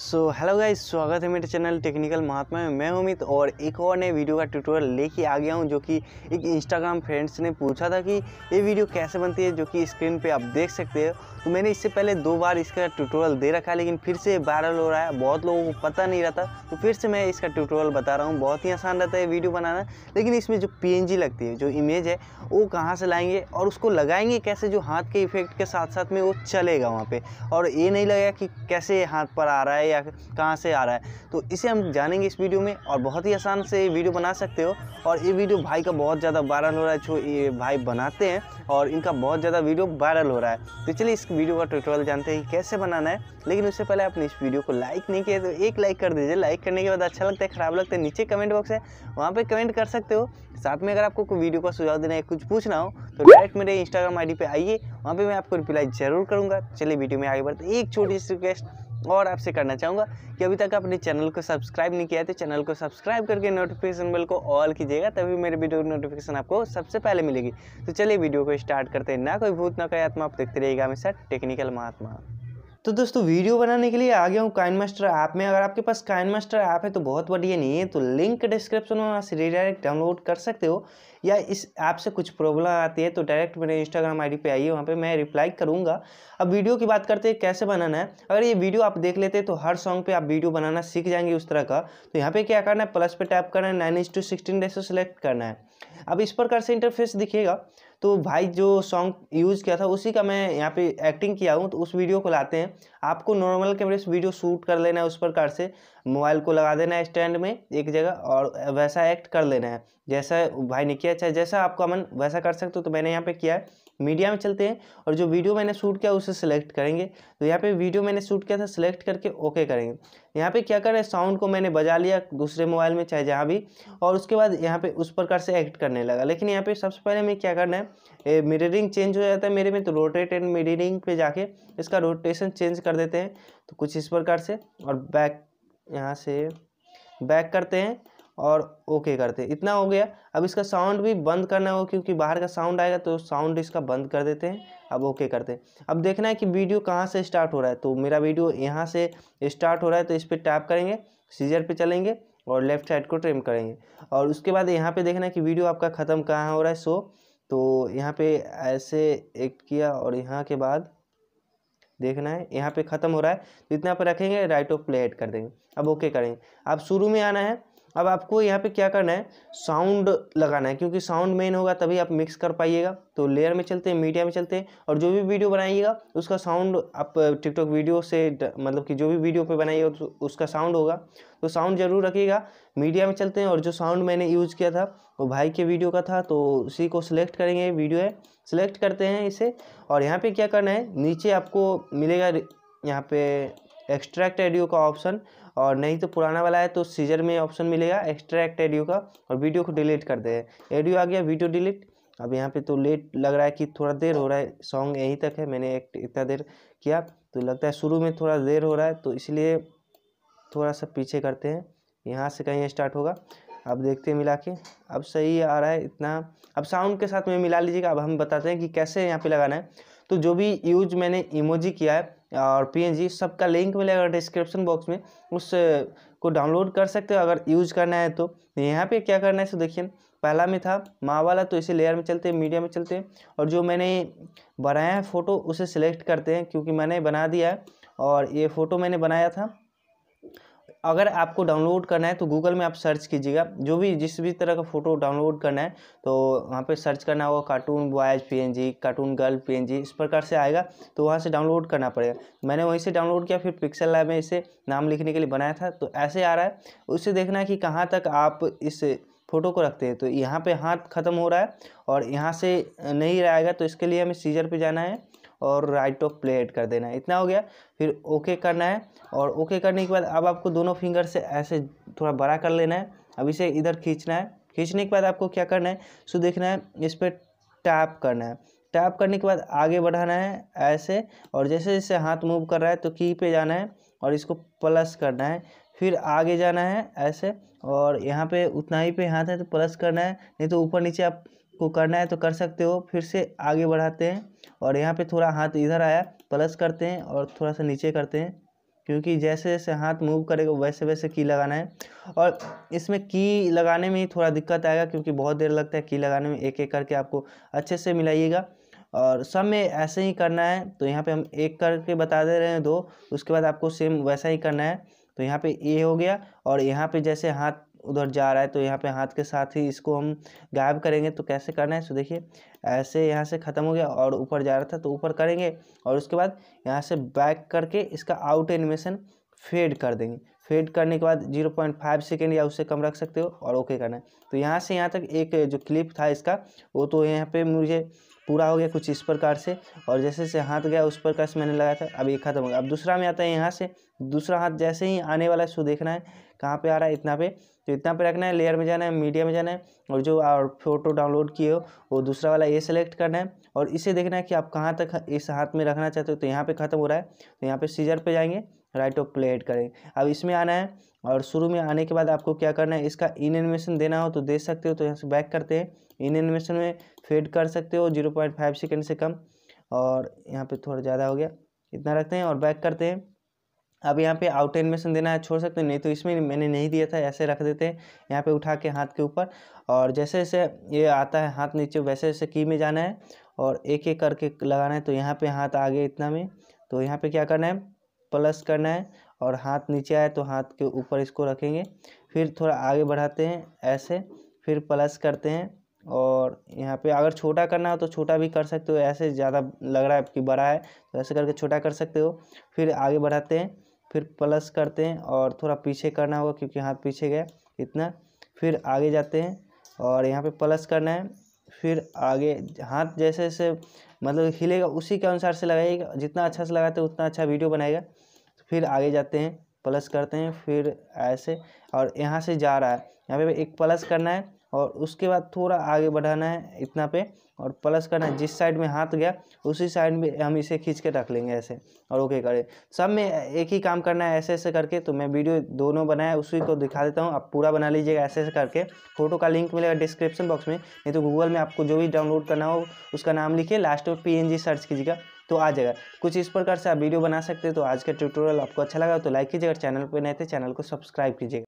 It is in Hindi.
सो हेलो गाइज स्वागत है मेरे चैनल टेक्निकल महात्मा में मैं अमित और एक और नए वीडियो का ट्यूटोरियल लेके आ गया हूँ जो कि एक इंस्टाग्राम फ्रेंड्स ने पूछा था कि ये वीडियो कैसे बनती है जो कि स्क्रीन पे आप देख सकते हो तो मैंने इससे पहले दो बार इसका ट्यूटोरियल दे रखा है लेकिन फिर से वायरल हो रहा है बहुत लोगों को पता नहीं रहता तो फिर से मैं इसका ट्यूटोरियल बता रहा हूँ बहुत ही आसान रहता है वीडियो बनाना लेकिन इसमें जो पी लगती है जो इमेज है वो कहाँ से लाएंगे और उसको लगाएंगे कैसे जो हाथ के इफेक्ट के साथ साथ में वो चलेगा वहाँ पर और ये नहीं लगेगा कि कैसे हाथ पर आ रहा है है या कहाँ से आ रहा है तो इसे हम जानेंगे इस वीडियो में और बहुत ही आसान से ये वीडियो बना सकते हो और ये वीडियो भाई का बहुत ज़्यादा वायरल हो रहा है जो ये भाई बनाते हैं और इनका बहुत ज़्यादा वीडियो वायरल हो रहा है तो चलिए इस वीडियो का ट्यूटोरियल जानते हैं कि कैसे बनाना है लेकिन उससे पहले आपने इस वीडियो को लाइक नहीं किया तो एक लाइक कर दीजिए लाइक करने के बाद अच्छा लगता है ख़राब लगता है नीचे कमेंट बॉक्स है वहाँ पर कमेंट कर सकते हो साथ में अगर आपको कोई वीडियो का सुझाव देना है कुछ पूछना हो तो डायरेक्ट मेरे इंस्टाग्राम आई पे आइए वहाँ पर मैं आपको रिप्लाई ज़रूर करूँगा चलिए वीडियो में आगे बढ़ते एक छोटी सी रिक्वेस्ट और आपसे करना चाहूँगा कि अभी तक आपने चैनल को सब्सक्राइब नहीं किया तो चैनल को सब्सक्राइब करके नोटिफिकेशन बिल को ऑल कीजिएगा तभी मेरे वीडियो की नोटिफिकेशन आपको सबसे पहले मिलेगी तो चलिए वीडियो को स्टार्ट करते हैं ना कोई भूत ना कोई आत्मा आप देखते रहिएगा हमेशा टेक्निकल महात्मा तो दोस्तों वीडियो बनाने के लिए आ गया हूँ काइन मास्टर ऐप में अगर आपके पास काइन मास्टर ऐप है तो बहुत बढ़िया नहीं है तो लिंक डिस्क्रिप्शन में वहाँ से रिडायरेक्ट डाउनलोड कर सकते हो या इस ऐप से कुछ प्रॉब्लम आती है तो डायरेक्ट मेरे इंस्टाग्राम आईडी पे आइए वहाँ पे मैं रिप्लाई करूँगा अब वीडियो की बात करते हैं कैसे बनाना है अगर ये वीडियो आप देख लेते हैं तो हर सॉन्ग पर आप वीडियो बनाना सीख जाएंगे उस तरह का तो यहाँ पर क्या करना है प्लस पे टैप करना है नाइन इंस टू सिक्सटीन डेसो सेलेक्ट करना है अब इस प्रकार से इंटरफेस दिखेगा तो भाई जो सॉन्ग यूज़ किया था उसी का मैं यहाँ पे एक्टिंग किया हूँ तो उस वीडियो को लाते हैं आपको नॉर्मल कैमरे से वीडियो शूट कर लेना है उस प्रकार से मोबाइल को लगा देना है स्टैंड में एक जगह और वैसा एक्ट कर लेना है जैसा भाई ने किया चाहे जैसा आपका मन वैसा कर सकते हो तो मैंने यहाँ पे किया है मीडिया में चलते हैं और जो वीडियो मैंने शूट किया उसे सिलेक्ट करेंगे तो यहाँ पे वीडियो मैंने शूट किया था सिलेक्ट करके ओके करेंगे यहाँ पे क्या करना है साउंड को मैंने बजा लिया दूसरे मोबाइल में चाहे जहाँ भी और उसके बाद यहाँ पे उस प्रकार से एक्ट करने लगा लेकिन यहाँ पे सबसे पहले हमें क्या करना है मिररिंग चेंज हो जाता है मेरे में तो रोटेट एंड मिररिंग पे जाके इसका रोटेशन चेंज कर देते हैं तो कुछ इस प्रकार से और बैक यहाँ से बैक करते हैं और ओके करते हैं इतना हो गया अब इसका साउंड भी बंद करना होगा क्योंकि बाहर का साउंड आएगा तो साउंड इसका बंद कर देते हैं अब ओके करते हैं अब देखना है कि वीडियो कहाँ से स्टार्ट हो रहा है तो मेरा वीडियो यहाँ से स्टार्ट हो रहा है तो इस पर टैप करेंगे सीजर पर चलेंगे और लेफ्ट साइड को ट्रिम करेंगे और उसके बाद यहाँ पे देखना है कि वीडियो आपका ख़त्म कहाँ हो रहा है सो तो यहाँ पे ऐसे एक्ट किया और यहाँ के बाद देखना है यहाँ पे ख़त्म हो रहा है तो इतना पर रखेंगे राइट ऑफ प्ले हेड कर देंगे अब ओके करेंगे अब शुरू में आना है अब आपको यहाँ पे क्या करना है साउंड लगाना है क्योंकि साउंड मेन होगा तभी आप मिक्स कर पाइएगा तो लेयर में चलते हैं मीडिया में चलते हैं और जो भी वीडियो बनाइएगा उसका साउंड आप टिकटॉक वीडियो से मतलब कि जो भी वीडियो पे बनाइएगा तो उसका साउंड होगा तो साउंड जरूर रखिएगा मीडिया में चलते हैं और जो साउंड मैंने यूज़ किया था वो भाई के वीडियो का था तो उसी को सिलेक्ट करेंगे वीडियो है सिलेक्ट करते हैं इसे और यहाँ पर क्या करना है नीचे आपको मिलेगा यहाँ पे एक्स्ट्रैक्ट एडियो का ऑप्शन और नहीं तो पुराना वाला है तो सीजर में ऑप्शन मिलेगा एक्स्ट्रैक्ट एडियो का और वीडियो को डिलीट कर दे एडियो आ गया वीडियो डिलीट अब यहाँ पे तो लेट लग रहा है कि थोड़ा देर हो रहा है सॉन्ग यहीं तक है मैंने एक्ट इतना देर किया तो लगता है शुरू में थोड़ा देर हो रहा है तो इसलिए थोड़ा सा पीछे करते हैं यहाँ से कहीं स्टार्ट होगा अब देखते हैं मिला के अब सही आ रहा है इतना अब साउंड के साथ में मिला लीजिएगा अब हम बताते हैं कि कैसे यहाँ पे लगाना है तो जो भी यूज मैंने इमोजी किया है और पीएनजी सबका लिंक मिलेगा डिस्क्रिप्शन बॉक्स में उस को डाउनलोड कर सकते हो अगर यूज करना है तो यहाँ पे क्या करना है सो देखिए पहला में था माँ वाला तो इसे लेयर में चलते हैं मीडिया में चलते हैं और जो मैंने बनाया है फ़ोटो उसे सिलेक्ट करते हैं क्योंकि मैंने बना दिया है और ये फ़ोटो मैंने बनाया था अगर आपको डाउनलोड करना है तो गूगल में आप सर्च कीजिएगा जो भी जिस भी तरह का फ़ोटो डाउनलोड करना है तो वहाँ पे सर्च करना होगा cartoon boys PNG cartoon girl PNG इस प्रकार से आएगा तो वहाँ से डाउनलोड करना पड़ेगा मैंने वहीं से डाउनलोड किया फिर पिक्सल लाइव में इसे नाम लिखने के लिए बनाया था तो ऐसे आ रहा है उससे देखना है कि कहाँ तक आप इस फ़ोटो को रखते हैं तो यहाँ पर हाथ ख़त्म हो रहा है और यहाँ से नहीं रहेगा तो इसके लिए हमें सीजर पर जाना है और राइट ऑफ प्ले हेड कर देना है इतना हो गया फिर ओके करना है और ओके करने के बाद अब आपको दोनों फिंगर से ऐसे थोड़ा बड़ा कर लेना है अब इसे इधर खींचना है खींचने के बाद आपको क्या करना है सो देखना है इस पर टैप करना है टैप करने के बाद आगे बढ़ाना है ऐसे और जैसे जैसे हाथ मूव कर रहा है तो की पे जाना है और इसको प्लस करना है फिर आगे जाना है ऐसे और यहाँ पे उतना ही पे हाथ है तो प्लस करना है नहीं तो ऊपर नीचे आप को करना है तो कर सकते हो फिर से आगे बढ़ाते हैं और यहाँ पे थोड़ा हाथ इधर आया प्लस करते हैं और थोड़ा सा नीचे करते हैं क्योंकि जैसे जैसे हाथ मूव करेगा वैसे वैसे की लगाना है और इसमें की लगाने में ही थोड़ा दिक्कत आएगा क्योंकि बहुत देर लगता है की लगाने में एक एक करके आपको अच्छे से मिलाइएगा और सब में ऐसे ही करना है तो यहाँ पे हम एक करके बता दे रहे हैं दो उसके बाद आपको सेम वैसा ही करना है तो यहाँ पे ए हो गया और यहाँ पे जैसे हाथ उधर जा रहा है तो यहाँ पे हाथ के साथ ही इसको हम गायब करेंगे तो कैसे करना है सो देखिए ऐसे यहाँ से ख़त्म हो गया और ऊपर जा रहा था तो ऊपर करेंगे और उसके बाद यहाँ से बैक करके इसका आउट एनिमेशन फेड कर देंगे फेड करने के बाद जीरो पॉइंट फाइव सेकेंड या उससे कम रख सकते हो और ओके करना है तो यहाँ से यहाँ तक एक जो क्लिप था इसका वो तो यहाँ पे मुझे पूरा हो गया कुछ इस प्रकार से और जैसे जैसे हाथ गया उस प्रकार से मैंने लगाया था अब ये खत्म हो गया अब दूसरा में आता है यहाँ से दूसरा हाथ जैसे ही आने वाला है सो देखना है कहाँ पे आ रहा है इतना पे तो इतना पे रखना है लेयर में जाना है मीडिया में जाना है और जो और फोटो डाउनलोड किए हो वो दूसरा वाला ये सेलेक्ट करना है और इसे देखना है कि आप कहाँ तक इस हाथ में रखना चाहते हो तो यहाँ पर ख़त्म हो रहा है तो यहाँ पर सीजर पर जाएंगे राइट ऑफ प्ले ऐड करें अब इसमें आना है और शुरू में आने के बाद आपको क्या करना है इसका इन एनिमेशन देना हो तो दे सकते हो तो यहाँ से बैक करते हैं इन एनिमेशन में फेड कर सकते हो जीरो पॉइंट फाइव सेकेंड से कम और यहाँ पे थोड़ा ज़्यादा हो गया इतना रखते हैं और बैक करते हैं अब यहाँ पे आउट एनिमेशन देना है छोड़ सकते हैं नहीं तो इसमें मैंने नहीं दिया था ऐसे रख देते हैं यहाँ पर उठा के हाथ के ऊपर और जैसे जैसे ये आता है हाथ नीचे वैसे वैसे की में जाना है और एक एक करके लगाना है तो यहाँ पर हाथ आगे इतना में तो यहाँ पर क्या करना है प्लस करना है और हाथ नीचे आए तो हाथ के ऊपर इसको रखेंगे फिर थोड़ा आगे बढ़ाते हैं ऐसे फिर प्लस करते हैं और यहाँ पे अगर छोटा करना हो तो छोटा भी कर सकते हो ऐसे ज़्यादा लग रहा है कि बड़ा है तो ऐसे करके छोटा कर सकते हो फिर आगे बढ़ाते हैं फिर प्लस करते हैं और थोड़ा पीछे करना होगा क्योंकि हाथ पीछे गया इतना फिर आगे जाते हैं और यहाँ पे प्लस करना है फिर आगे हाथ जैसे जैसे मतलब हिलेगा उसी के अनुसार से लगाइएगा जितना अच्छा से लगाते हैं उतना अच्छा वीडियो बनाएगा फिर आगे जाते हैं प्लस करते हैं फिर ऐसे और यहाँ से जा रहा है यहाँ पे एक प्लस करना है और उसके बाद थोड़ा आगे बढ़ाना है इतना पे और प्लस करना है जिस साइड में हाथ गया उसी साइड में हम इसे खींच के रख लेंगे ऐसे और ओके करें सब में एक ही काम करना है ऐसे ऐसे करके तो मैं वीडियो दोनों बनाया उसी को दिखा देता हूँ आप पूरा बना लीजिएगा ऐसे ऐसे करके फोटो का लिंक मिलेगा डिस्क्रिप्शन बॉक्स में नहीं तो गूगल में आपको जो भी डाउनलोड करना हो उसका नाम लिखिए लास्ट में पी सर्च कीजिएगा तो आ जाएगा कुछ इस प्रकार से आप वीडियो बना सकते हैं तो आज का ट्यूटोरियल आपको अच्छा लगा तो लाइक कीजिएगा चैनल पर नए थे चैनल को सब्सक्राइब कीजिएगा